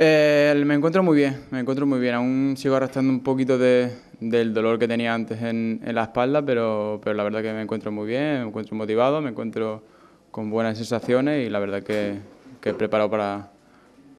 Eh, me encuentro muy bien, me encuentro muy bien. Aún sigo arrastrando un poquito de, del dolor que tenía antes en, en, la espalda, pero, pero la verdad que me encuentro muy bien, me encuentro motivado, me encuentro con buenas sensaciones y la verdad que, que preparado para,